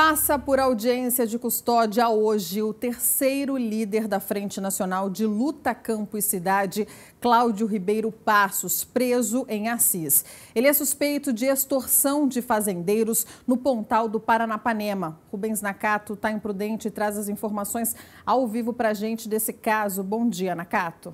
Passa por audiência de custódia hoje o terceiro líder da Frente Nacional de Luta Campo e Cidade, Cláudio Ribeiro Passos, preso em Assis. Ele é suspeito de extorsão de fazendeiros no Pontal do Paranapanema. Rubens Nakato está imprudente e traz as informações ao vivo para a gente desse caso. Bom dia, Nakato.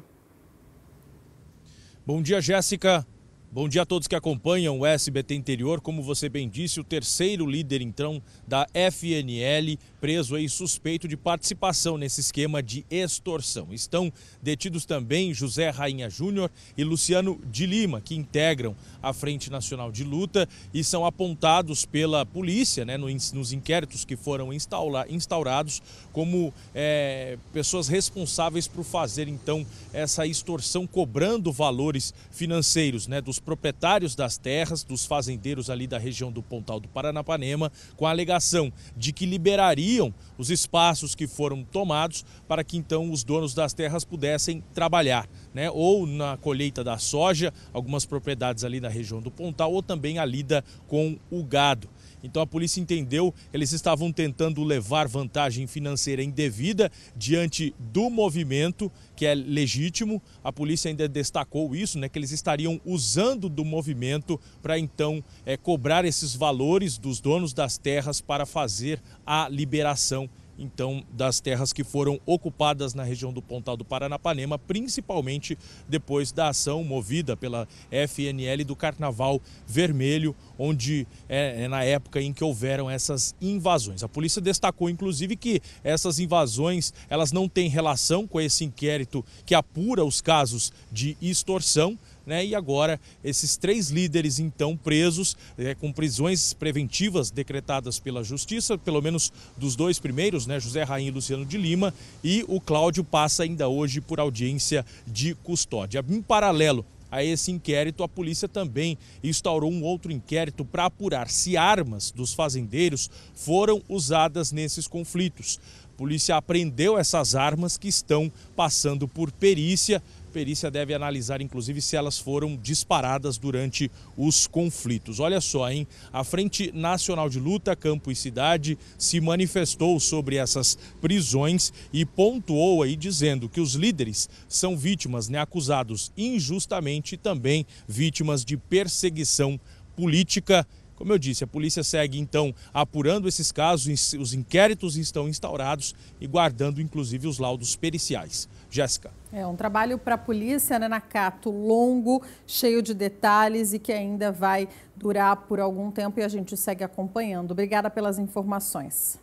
Bom dia, Jéssica. Bom dia a todos que acompanham o SBT Interior. Como você bem disse, o terceiro líder, então, da FNL, preso e suspeito de participação nesse esquema de extorsão. Estão detidos também José Rainha Júnior e Luciano de Lima, que integram a Frente Nacional de Luta e são apontados pela polícia, né, nos inquéritos que foram instaurados, como é, pessoas responsáveis por fazer, então, essa extorsão cobrando valores financeiros, né, dos proprietários das terras, dos fazendeiros ali da região do Pontal do Paranapanema, com a alegação de que liberariam os espaços que foram tomados para que então os donos das terras pudessem trabalhar, né? ou na colheita da soja, algumas propriedades ali na região do Pontal, ou também a lida com o gado. Então a polícia entendeu eles estavam tentando levar vantagem financeira indevida diante do movimento que é legítimo. A polícia ainda destacou isso, né, que eles estariam usando comando do movimento para então é, cobrar esses valores dos donos das terras para fazer a liberação então das terras que foram ocupadas na região do Pontal do Paranapanema, principalmente depois da ação movida pela FNL do Carnaval Vermelho, onde é, é na época em que houveram essas invasões. A polícia destacou inclusive que essas invasões, elas não têm relação com esse inquérito que apura os casos de extorsão, né, e agora, esses três líderes, então, presos, é, com prisões preventivas decretadas pela Justiça, pelo menos dos dois primeiros, ministros, né, José Rainha e Luciano de Lima, e o Cláudio passa ainda hoje por audiência de custódia. Em paralelo a esse inquérito, a polícia também instaurou um outro inquérito para apurar se armas dos fazendeiros foram usadas nesses conflitos. A polícia apreendeu essas armas que estão passando por perícia perícia deve analisar, inclusive, se elas foram disparadas durante os conflitos. Olha só, hein? A Frente Nacional de Luta, Campo e Cidade se manifestou sobre essas prisões e pontuou aí dizendo que os líderes são vítimas, né, acusados injustamente e também vítimas de perseguição política como eu disse, a polícia segue então apurando esses casos, os inquéritos estão instaurados e guardando inclusive os laudos periciais. Jéssica. É um trabalho para a polícia, né, Nakato, longo, cheio de detalhes e que ainda vai durar por algum tempo e a gente segue acompanhando. Obrigada pelas informações.